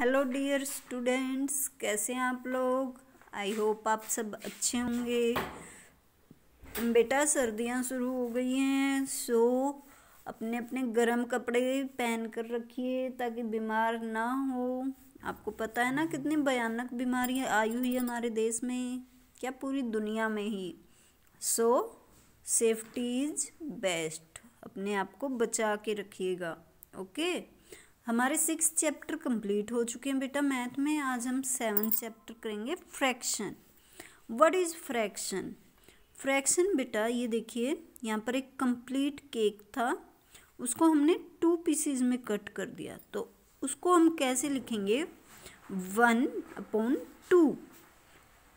Hello dear students कैसे हैं आप लोग आई होप आप सब अच्छे होंगे बेटा सर्दियां शुरू हो गई हैं सो अपने अपने गर्म कपड़े पहन कर रखिए ताकि बीमार ना हो आपको पता है ना कितनी भयानक बीमारियां आई हुई है हमारे देश में क्या पूरी दुनिया में ही सो सेफ्टी इज़ बेस्ट अपने आप को बचा के रखिएगा ओके okay? हमारे सिक्स चैप्टर कंप्लीट हो चुके हैं बेटा मैथ में आज हम सेवन चैप्टर करेंगे fraction what is fraction fraction बेटा ये देखिए यहाँ पर एक कंप्लीट केक था उसको हमने टू पीसीज में कट कर दिया तो उसको हम कैसे लिखेंगे वन अपॉन टू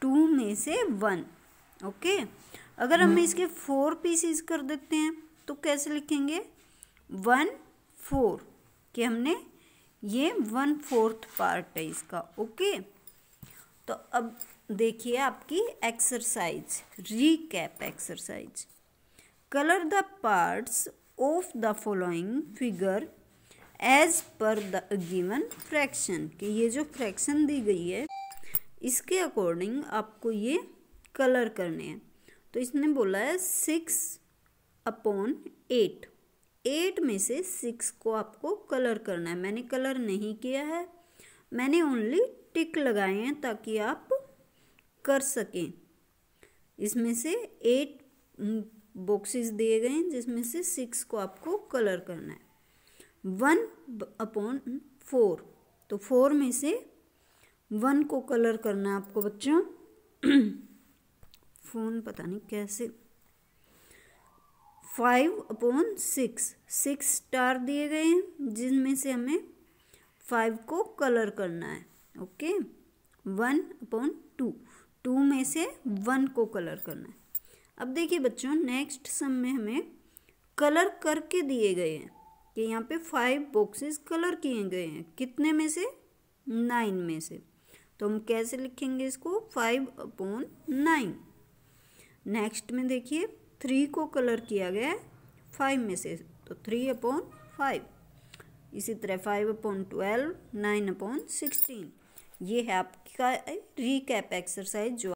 टू में से वन ओके अगर हम हम्म। इसके फोर पीसीज कर देते हैं तो कैसे लिखेंगे वन फोर कि हमने ये वन फोर्थ पार्ट है इसका ओके तो अब देखिए आपकी exercise recap exercise colour the parts of the following figure as per the given fraction कि ये जो फ्रैक्शन दी गई है इसके अकॉर्डिंग आपको ये कलर करने हैं तो इसने बोला है सिक्स अपॉन एट एट में से सिक्स को आपको कलर करना है मैंने कलर नहीं किया है मैंने ओनली टिक लगाए हैं ताकि आप कर सकें इसमें से एट बॉक्सेस दिए गए हैं जिसमें से सिक्स को आपको कलर करना है वन अपॉन फोर तो फोर में से वन को कलर करना है आपको बच्चों फ़ोन पता नहीं कैसे five upon six six star दिए गए हैं जिनमें से हमें फाइव को कलर करना है okay one upon two two में से वन को कलर करना है अब देखिए बच्चों नेक्स्ट सम में हमें कलर करके दिए गए हैं कि यहाँ पे फाइव बॉक्सेस कलर किए गए हैं कितने में से नाइन में से तो हम कैसे लिखेंगे इसको फाइव अपॉन नाइन नेक्स्ट में देखिए थ्री को कलर किया गया है फाइव में से तो थ्री अपॉन फाइव इसी तरह five upon twelve nine upon sixteen ये है आपका रिकैप एक्सरसाइज जो